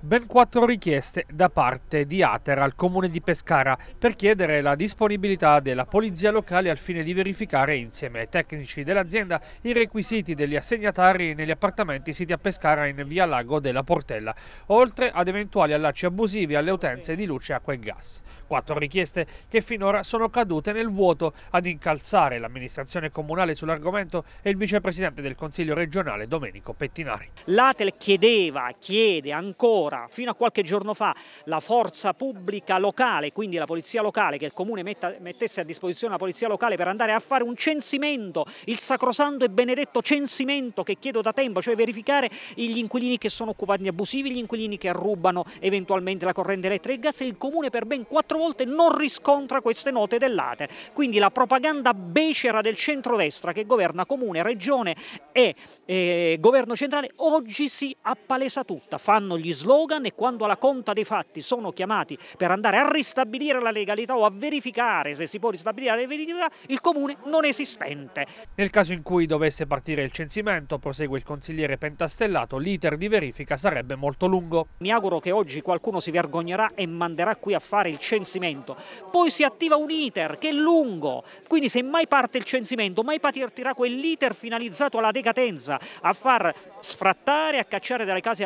ben quattro richieste da parte di Atera al comune di Pescara per chiedere la disponibilità della polizia locale al fine di verificare insieme ai tecnici dell'azienda i requisiti degli assegnatari negli appartamenti siti a Pescara in via Lago della Portella, oltre ad eventuali allacci abusivi alle utenze di luce, acqua e gas. Quattro richieste che finora sono cadute nel vuoto ad incalzare l'amministrazione comunale sull'argomento e il vicepresidente del Consiglio regionale Domenico Pettinari. L'Atel chiedeva, chiede ancora allora, fino a qualche giorno fa la forza pubblica locale, quindi la polizia locale, che il comune metta, mettesse a disposizione la polizia locale per andare a fare un censimento, il sacrosanto e benedetto censimento che chiedo da tempo, cioè verificare gli inquilini che sono occupati di abusivi, gli inquilini che rubano eventualmente la corrente elettrica e il gas, il comune per ben quattro volte non riscontra queste note dell'Ater. Quindi la propaganda becera del centrodestra che governa comune, regione e eh, governo centrale oggi si appalesa tutta, fanno gli slogan slogan e quando alla conta dei fatti sono chiamati per andare a ristabilire la legalità o a verificare se si può ristabilire la legalità, il comune non esistente. Nel caso in cui dovesse partire il censimento, prosegue il consigliere Pentastellato, l'iter di verifica sarebbe molto lungo. Mi auguro che oggi qualcuno si vergognerà e manderà qui a fare il censimento. Poi si attiva un iter che è lungo, quindi se mai parte il censimento, mai partirà quell'iter finalizzato alla decadenza, a far sfrattare, a cacciare dalle case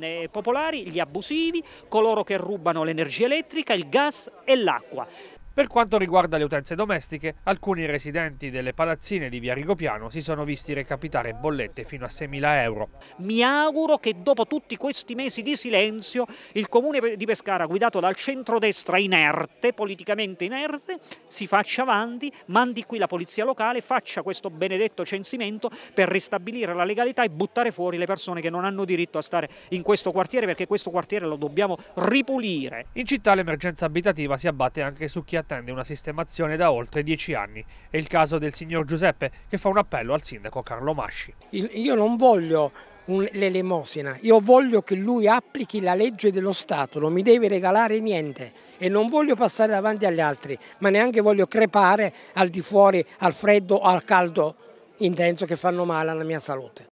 eh, popolari gli abusivi, coloro che rubano l'energia elettrica, il gas e l'acqua. Per quanto riguarda le utenze domestiche, alcuni residenti delle palazzine di Via Rigopiano si sono visti recapitare bollette fino a 6.000 euro. Mi auguro che dopo tutti questi mesi di silenzio il comune di Pescara, guidato dal centrodestra inerte, politicamente inerte, si faccia avanti, mandi qui la polizia locale, faccia questo benedetto censimento per ristabilire la legalità e buttare fuori le persone che non hanno diritto a stare in questo quartiere perché questo quartiere lo dobbiamo ripulire. In città l'emergenza abitativa si abbatte anche su chi ha attende una sistemazione da oltre dieci anni. È il caso del signor Giuseppe che fa un appello al sindaco Carlo Masci. Io non voglio l'elemosina, io voglio che lui applichi la legge dello Stato, non mi deve regalare niente e non voglio passare davanti agli altri, ma neanche voglio crepare al di fuori, al freddo o al caldo intenso che fanno male alla mia salute.